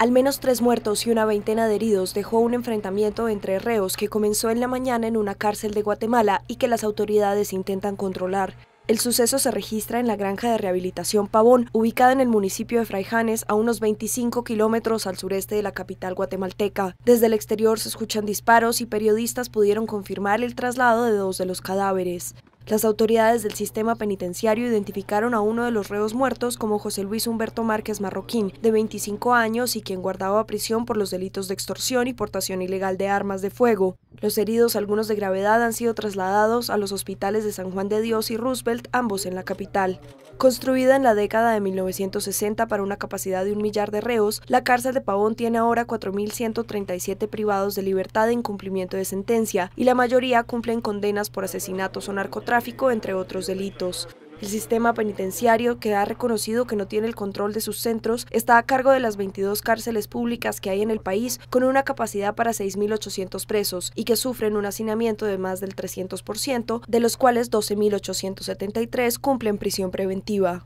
Al menos tres muertos y una veintena de heridos dejó un enfrentamiento entre reos que comenzó en la mañana en una cárcel de Guatemala y que las autoridades intentan controlar. El suceso se registra en la granja de rehabilitación Pavón, ubicada en el municipio de Fraijanes, a unos 25 kilómetros al sureste de la capital guatemalteca. Desde el exterior se escuchan disparos y periodistas pudieron confirmar el traslado de dos de los cadáveres. Las autoridades del sistema penitenciario identificaron a uno de los reos muertos como José Luis Humberto Márquez Marroquín, de 25 años y quien guardaba prisión por los delitos de extorsión y portación ilegal de armas de fuego. Los heridos, algunos de gravedad, han sido trasladados a los hospitales de San Juan de Dios y Roosevelt, ambos en la capital. Construida en la década de 1960 para una capacidad de un millar de reos, la cárcel de Pavón tiene ahora 4.137 privados de libertad en cumplimiento de sentencia, y la mayoría cumplen condenas por asesinatos o narcotráfico, entre otros delitos. El sistema penitenciario, que ha reconocido que no tiene el control de sus centros, está a cargo de las 22 cárceles públicas que hay en el país, con una capacidad para 6.800 presos y que sufren un hacinamiento de más del 300%, de los cuales 12.873 cumplen prisión preventiva.